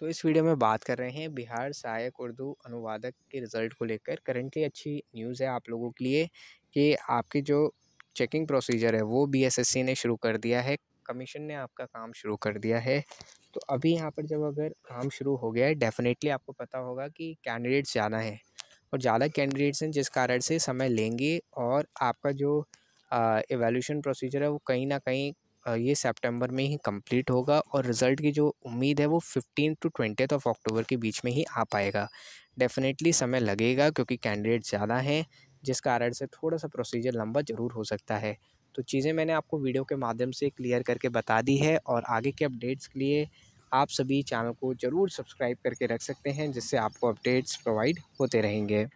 तो इस वीडियो में बात कर रहे हैं बिहार सहायक उर्दू अनुवादक के रिज़ल्ट को लेकर करंटली अच्छी न्यूज़ है आप लोगों के लिए कि आपकी जो चेकिंग प्रोसीजर है वो बीएसएससी ने शुरू कर दिया है कमीशन ने आपका काम शुरू कर दिया है तो अभी यहाँ पर जब अगर काम शुरू हो गया है डेफ़िनेटली आपको पता होगा कि कैंडिडेट्स ज़्यादा हैं और ज़्यादा कैंडिडेट्स हैं जिस कारण से समय लेंगे और आपका जो एवेल्यूशन प्रोसीजर है वो कहीं ना कहीं ये सितंबर में ही कंप्लीट होगा और रिज़ल्ट की जो उम्मीद है वो fifteen to twenty of October के बीच में ही आ पाएगा डेफिनेटली समय लगेगा क्योंकि कैंडिडेट ज़्यादा हैं जिस कारण से थोड़ा सा प्रोसीजर लंबा ज़रूर हो सकता है तो चीज़ें मैंने आपको वीडियो के माध्यम से क्लियर करके बता दी है और आगे के अपडेट्स के लिए आप सभी चैनल को ज़रूर सब्सक्राइब करके रख सकते हैं जिससे आपको अपडेट्स प्रोवाइड होते रहेंगे